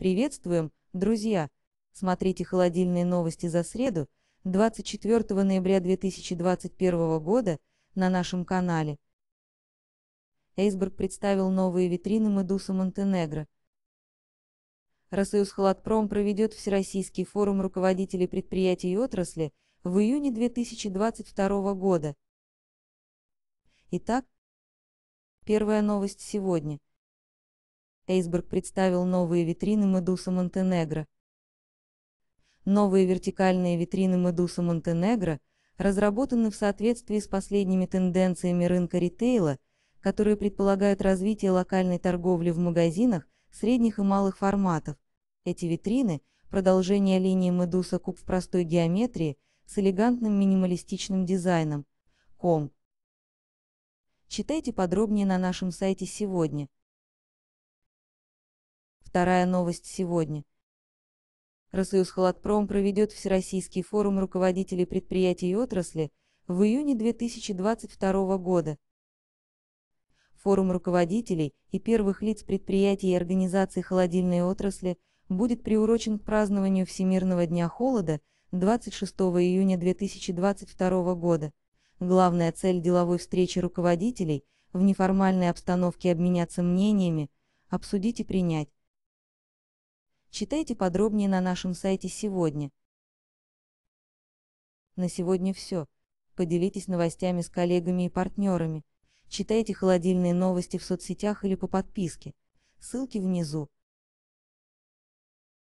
Приветствуем, друзья! Смотрите холодильные новости за среду, 24 ноября 2021 года, на нашем канале. Эйсберг представил новые витрины Медуса Монтенегро. Холодпром проведет Всероссийский форум руководителей предприятий и отрасли в июне 2022 года. Итак, первая новость сегодня – Эйсберг представил новые витрины Медуса Монтенегро. Новые вертикальные витрины Медуса Монтенегро разработаны в соответствии с последними тенденциями рынка ритейла, которые предполагают развитие локальной торговли в магазинах средних и малых форматов. Эти витрины – продолжение линии Медуса Куб в простой геометрии с элегантным минималистичным дизайном. Ком. Читайте подробнее на нашем сайте сегодня. Вторая новость сегодня. Россоюзхолотпром проведет Всероссийский форум руководителей предприятий и отрасли в июне 2022 года. Форум руководителей и первых лиц предприятий и организаций холодильной отрасли будет приурочен к празднованию Всемирного дня холода 26 июня 2022 года. Главная цель деловой встречи руководителей – в неформальной обстановке обменяться мнениями, обсудить и принять Читайте подробнее на нашем сайте сегодня. На сегодня все. Поделитесь новостями с коллегами и партнерами. Читайте холодильные новости в соцсетях или по подписке. Ссылки внизу.